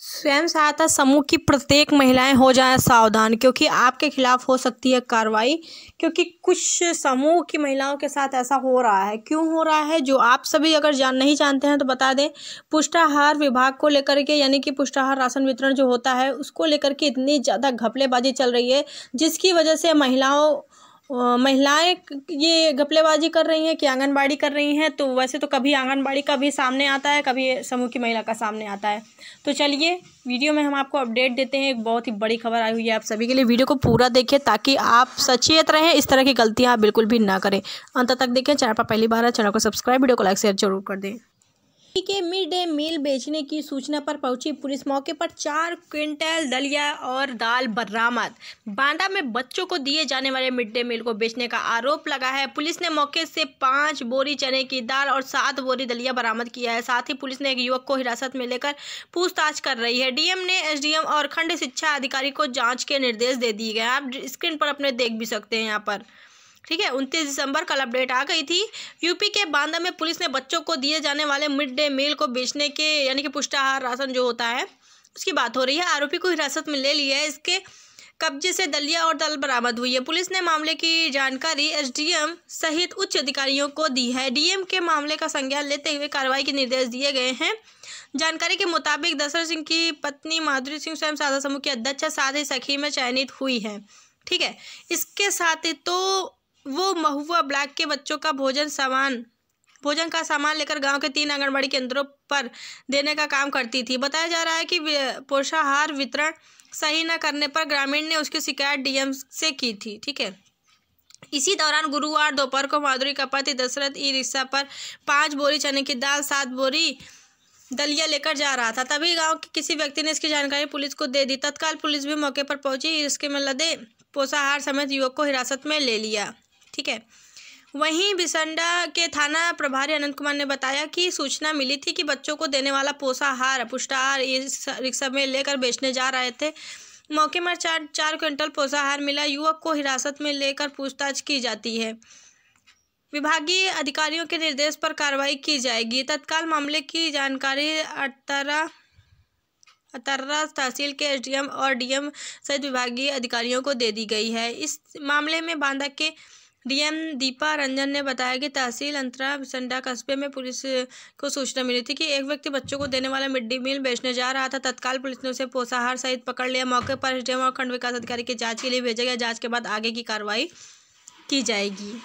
स्वयं सहायता समूह की प्रत्येक महिलाएं हो जाएं सावधान क्योंकि आपके खिलाफ हो सकती है कार्रवाई क्योंकि कुछ समूह की महिलाओं के साथ ऐसा हो रहा है क्यों हो रहा है जो आप सभी अगर जान नहीं जानते हैं तो बता दें पुष्टाहार विभाग को लेकर के यानी कि पुष्टाहार राशन वितरण जो होता है उसको लेकर के इतनी ज़्यादा घपलेबाजी चल रही है जिसकी वजह से महिलाओं महिलाएं ये घपलेबाजी कर रही हैं कि आंगनबाड़ी कर रही हैं तो वैसे तो कभी आंगनबाड़ी का भी सामने आता है कभी समूह की महिला का सामने आता है तो चलिए वीडियो में हम आपको अपडेट देते हैं एक बहुत ही बड़ी खबर आई हुई है आप सभी के लिए वीडियो को पूरा देखें ताकि आप सचेत रहें इस तरह की गलतियाँ बिल्कुल भी ना करें अंत तक देखें चैनल पर पहली बार है चैनल को सब्सक्राइब वीडियो को लाइक शेयर जरूर कर दें के मिड डे मील बेचने की सूचना पर पहुंची पुलिस मौके पर चार क्विंटल दलिया और दाल बरामद बांदा में बच्चों को दिए जाने वाले मिड डे मील को बेचने का आरोप लगा है पुलिस ने मौके से पांच बोरी चने की दाल और सात बोरी दलिया बरामद किया है साथ ही पुलिस ने एक युवक को हिरासत में लेकर पूछताछ कर रही है डीएम ने एस और खंड शिक्षा अधिकारी को जाँच के निर्देश दे दिए गए आप स्क्रीन पर अपने देख भी सकते हैं यहाँ पर ठीक है उनतीस दिसंबर कल अपडेट आ गई थी यूपी के बांदा में पुलिस ने बच्चों को दिए जाने वाले मिड डे मील को बेचने के यानी कि पुष्टाहार राशन जो होता है उसकी बात हो रही है आरोपी को हिरासत में ले लिया है इसके कब्जे से दलिया और दल बरामद हुई है पुलिस ने मामले की जानकारी एसडीएम सहित उच्च अधिकारियों को दी है डीएम के मामले का संज्ञान लेते हुए कार्रवाई के निर्देश दिए गए हैं जानकारी के मुताबिक दशरथ सिंह की पत्नी माधुरी सिंह स्वयं साधा समूह की अध्यक्ष साथ ही सखी में चयनित हुई है ठीक है इसके साथ ही तो वो महुआ ब्लॉक के बच्चों का भोजन सामान भोजन का सामान लेकर गांव के तीन आंगनबाड़ी केंद्रों पर देने का काम करती थी बताया जा रहा है कि पोषाहार वितरण सही न करने पर ग्रामीण ने उसकी शिकायत डीएम से की थी ठीक है इसी दौरान गुरुवार दोपहर को माधुरी का पति दशरथ ई रिक्शा पर पाँच बोरी चने की दाल सात बोरी दलिया लेकर जा रहा था तभी गांव के किसी व्यक्ति ने इसकी जानकारी पुलिस को दे दी तत्काल पुलिस भी मौके पर पहुंची इसके में लदे पोषाहार समेत युवक को हिरासत में ले लिया ठीक है वहीं बिसंडा के थाना प्रभारी अनंत कुमार ने बताया कि सूचना मिली थी कि बच्चों को देने वाला पोषाहार पुष्टाहार ये रिक्शा में लेकर बेचने जा रहे थे मौके पर चार चार क्विंटल पोषाहार मिला युवक को हिरासत में लेकर पूछताछ की जाती है विभागीय अधिकारियों के निर्देश पर कार्रवाई की जाएगी तत्काल मामले की जानकारी अठारह अतर्रा तहसील के एसडीएम और डीएम सहित विभागीय अधिकारियों को दे दी गई है इस मामले में बांदा के डीएम दीपा रंजन ने बताया कि तहसील अंतरा संडा कस्बे में पुलिस को सूचना मिली थी कि एक व्यक्ति बच्चों को देने वाला मिड डे मील बेचने जा रहा था तत्काल पुलिस ने उसे पोषाहार सहित पकड़ लिया मौके पर एसडीएम और खंड विकास अधिकारी की जांच के लिए भेजा गया जांच के बाद आगे की कार्रवाई की जाएगी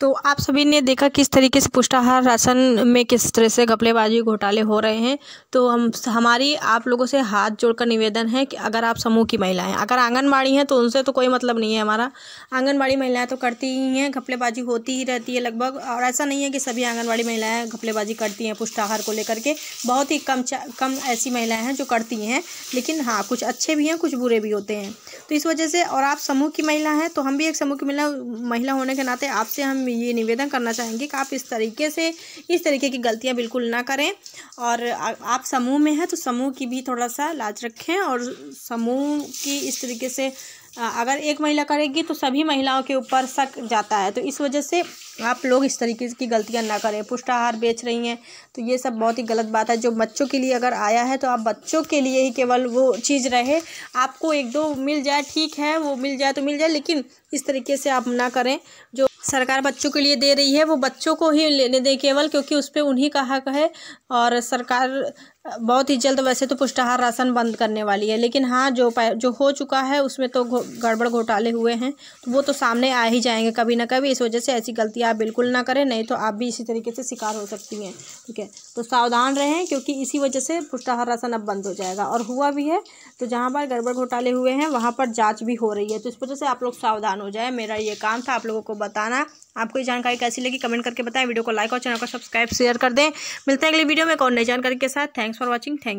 तो आप सभी ने देखा किस तरीके से पुष्टाहार राशन में किस तरह से घपलेबाजी घोटाले हो रहे हैं तो हम हमारी आप लोगों से हाथ जोड़कर निवेदन है कि अगर आप समूह की महिलाएं अगर आंगनबाड़ी हैं तो उनसे तो कोई मतलब नहीं है हमारा आंगनबाड़ी महिलाएं तो करती ही हैं घपलेबाजी होती ही रहती है लगभग और ऐसा नहीं है कि सभी आंगनबाड़ी महिलाएँ घपलेबाजी करती हैं पुष्टाहार को लेकर के बहुत ही कम कम ऐसी महिलाएँ हैं जो करती हैं लेकिन हाँ कुछ अच्छे भी हैं कुछ बुरे भी होते हैं तो इस वजह से और आप समूह की महिला हैं तो हम भी एक समूह की महिला महिला होने के नाते आपसे हम ये निवेदन करना चाहेंगे कि आप इस तरीके से इस तरीके की गलतियाँ बिल्कुल ना करें और आप समूह में हैं तो समूह की भी थोड़ा सा लाज रखें और समूह की इस तरीके से अगर एक महिला करेगी तो सभी महिलाओं के ऊपर शक जाता है तो इस वजह से आप लोग इस तरीके की गलतियां ना करें पुष्टाहार बेच रही हैं तो ये सब बहुत ही गलत बात है जो बच्चों के लिए अगर आया है तो आप बच्चों के लिए ही केवल वो चीज़ रहे आपको एक दो मिल जाए ठीक है वो मिल जाए तो मिल जाए लेकिन इस तरीके से आप ना करें जो सरकार बच्चों के लिए दे रही है वो बच्चों को ही लेने दें केवल क्योंकि उस पर उन्हीं का हक है और सरकार बहुत ही जल्द वैसे तो पुष्टाहार राशन बंद करने वाली है लेकिन हाँ जो जो हो चुका है उसमें तो गड़बड़ घोटाले हुए हैं तो वो तो सामने आ ही जाएंगे कभी ना कभी इस वजह से ऐसी गलतियाँ आप बिल्कुल ना करें नहीं तो आप भी इसी तरीके से शिकार हो सकती हैं ठीक है तो सावधान रहें क्योंकि इसी वजह से पुष्टाहार राशन अब बंद हो जाएगा और हुआ भी है तो जहाँ पर गड़बड़ घोटाले हुए हैं वहाँ पर जाँच भी हो रही है तो इस वजह से आप लोग सावधान हो जाए मेरा ये काम था आप लोगों को बताना आपको ये जानकारी कैसी लगी कमेंट करके बताएं वीडियो को लाइक और चैनल को सब्सक्राइब शेयर कर दें मिलते हैं अगली वीडियो में कौन नई जानकारी के साथ thank Thanks for watching. Thank